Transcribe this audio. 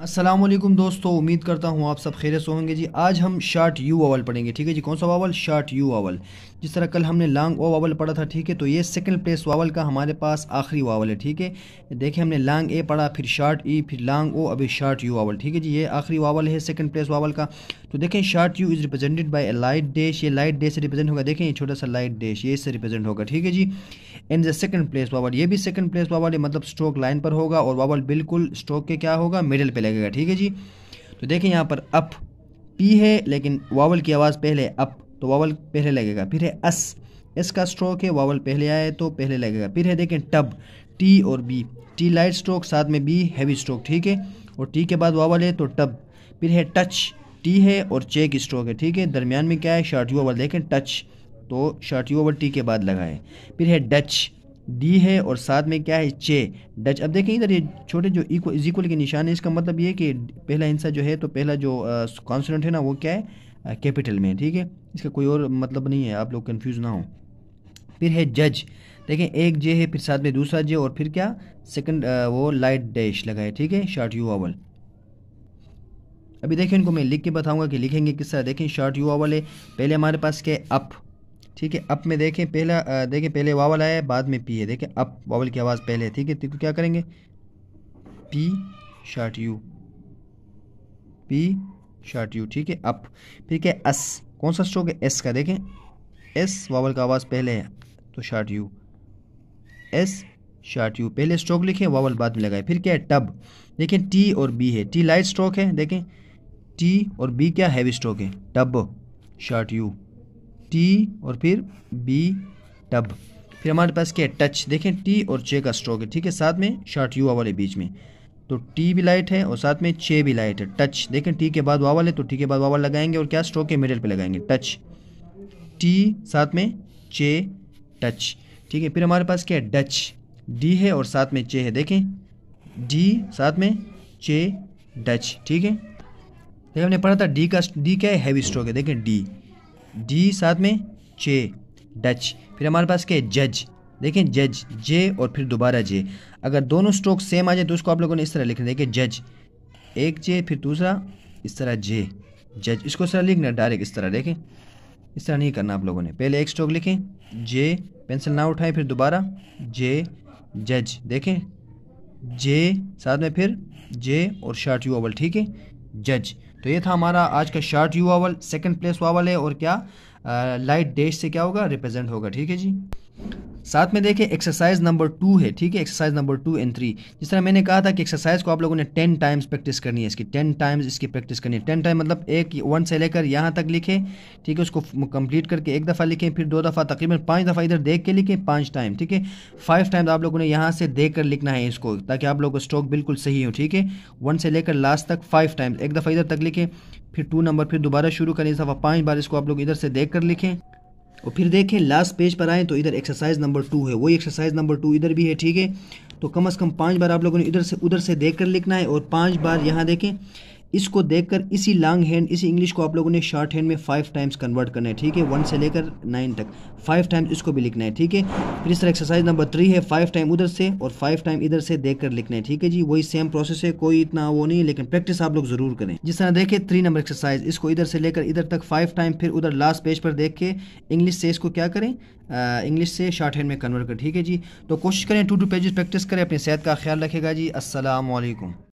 असलम दोस्तों उम्मीद करता हूँ आप सब खैर से होंगे जी आज हम शार्ट यू ओवल पढ़ेंगे ठीक है जी कौन सा वावल शार्ट यू वावल जिस तरह कल हमने लॉन्ग ओ वावल पढ़ा था ठीक है तो ये सेकंड प्लेस वावल का हमारे पास आखिरी वावल है ठीक है देखिए हमने लॉन्ग ए पढ़ा फिर शार्ट ई फिर लॉन्ग ओ अभी शार्ट यू वावल ठीक है जी ये आखिरी वावल है सेकंड प्लेस वावल का तो देखें short U is represented by a light dash ये लाइट डैश से रिप्रेजेंट होगा देखें ये छोटा सा लाइट डैश ये इससे रिप्रेजेंट होगा ठीक है जी and the second place vowel ये भी सेकंड प्लेस वावल है मतलब स्ट्रोक लाइन पर होगा और वावल बिल्कुल स्ट्रोक के क्या होगा मिडिल पे लगेगा ठीक है जी तो देखें यहाँ पर अप पी है लेकिन वावल की आवाज़ पहले अप तो वावल पहले लगेगा फिर है अस एस का स्ट्रोक है वावल पहले आए तो पहले लगेगा फिर है देखें टब टी और बी टी लाइट स्ट्रोक साथ में बी हैवी स्ट्रोक ठीक है और टी के बाद वावल है तो टब फिर है टच टी है और चेक स्ट्रोक है ठीक है दरमियान में क्या है शार्ट यू ओवर देखें टच तो शार्ट यू ओवर टी के बाद लगाएं फिर है डच डी है और साथ में क्या है चे डच अब देखें इधर ये छोटे जो इक्वल इज इक्वल के निशान है इसका मतलब ये कि पहला हिंसा जो है तो पहला जो कॉन्सोनेंट है ना वो क्या है कैपिटल में ठीक है इसका कोई और मतलब नहीं है आप लोग कन्फ्यूज़ ना हो फिर है जज देखें एक जे है फिर साथ में दूसरा जे और फिर क्या सेकंड वो लाइट डैश लगाए ठीक है शॉर्ट यू अवल अभी देखें इनको मैं लिख के बताऊंगा कि लिखेंगे किस तरह देखें शॉर्ट यू अवल है पहले हमारे पास क्या अप ठीक है अप में देखें पहला देखें पहले वावल आया है बाद में पी है देखें अप वावल की आवाज़ पहले है ठीक है तो क्या करेंगे P short U P short U ठीक है अप फिर क्या एस कौन सा स्ट्रोक है एस का देखें एस वावल का आवाज़ पहले है तो short U S short U पहले स्ट्रोक लिखें वावल बाद में लगाए फिर क्या है टब देखें टी और बी है टी लाइट स्ट्रोक है देखें टी और बी क्या हैवी स्ट्रोक है टब शार्ट यू टी और फिर बी टब फिर हमारे पास क्या है टच देखें टी और चे का स्ट्रोक है ठीक है साथ में शॉर्ट यू वाले बीच में तो टी भी लाइट है और साथ में छे भी लाइट है टच देखें टी के बाद वावल है तो टी के बाद वावल लगाएंगे और क्या स्ट्रोक के मिडल पे लगाएंगे टच टी साथ में चे टच ठीक है फिर हमारे पास क्या है डच डी है और साथ में चे है देखें डी साथ में चे डच ठीक है तो हमने पढ़ा था डी का डी क्या है हैवी स्ट्रोक है देखें डी डी साथ में चे डच फिर हमारे पास क्या है जज देखें जज जे और फिर दोबारा जे अगर दोनों स्ट्रोक सेम आ जाए तो उसको आप लोगों ने इस तरह लिखना देखिए जज एक जे फिर दूसरा इस तरह जे जज इसको इस तरह लिखना डायरेक्ट इस तरह देखें इस तरह नहीं करना आप लोगों ने पहले एक स्ट्रोक लिखें जे पेंसिल ना उठाएं फिर दोबारा जे जज देखें जे साथ में फिर जे और शार्ट यू ओवल ठीक है जज तो ये था हमारा आज का short U vowel second place vowel है और क्या लाइट डेज से क्या होगा रिप्रेजेंट होगा ठीक है जी साथ में देखें एक्सरसाइज नंबर टू है ठीक है exercise number two and three जिस तरह मैंने कहा था कि एक्सरसाइज को आप लोगों ने टेन टाइम्स प्रैक्टिस करनी है इसकी टेन टाइम्स इसकी प्रैक्टिस करनी है टेन टाइम मतलब एक वन से लेकर यहाँ तक लिखें ठीक है उसको कंप्लीट करके एक दफ़ा लिखें फिर दो दफ़ा तकरीबन पाँच दफ़ा इधर देख के लिखें पाँच टाइम ठीक है फाइव टाइम्स आप लोगों ने यहाँ से देख कर लिखना है इसको ताकि आप लोगों को स्ट्रोक बिल्कुल सही हो ठीक है वन से लेकर लास्ट तक फाइव टाइम्स एक दफ़ा इधर तक लिखें फिर टू नंबर फिर दोबारा शुरू करें इस दफ़ा पाँच बार इसको आप लोग इधर से देख कर लिखें और फिर देखें लास्ट पेज पर आएँ तो इधर एक्सरसाइज नंबर टू है वही एक्सरसाइज नंबर टू इधर भी है ठीक है तो कम अज़ कम पाँच बार आप लोगों ने इधर से उधर से देख कर लिखना है और पाँच बार यहाँ देखें इसको देखकर इसी लॉन्ग हैंड इसी इंग्लिश को आप लोगों ने शॉर्ट हैंड में फाइव टाइम्स कन्वर्ट करना है ठीक है वन से लेकर नाइन तक फाइव टाइम्स इसको भी लिखना है ठीक है फिर इस तरह एक्सरसाइज नंबर थ्री है फाइव टाइम उधर से और फाइव टाइम इधर से देख कर लिखना है ठीक है जी वही सेम प्रोसेस है कोई इतना वो नहीं लेकिन प्रैक्टिस आप लोग जरूर करें जिस तरह देखें थ्री नंबर एक्सरसाइज इसको इधर से लेकर इधर तक फाइव टाइम फिर उधर लास्ट पेज पर देख के इंग्लिश से इसको क्या करें इंग्लिश से शॉर्ट हैंड में कन्वर्ट कर ठीक है जी तो कोशिश करें टू टू पेजेस प्रैक्टिस करें अपनी सेहत का ख्याल रखेगा जी असल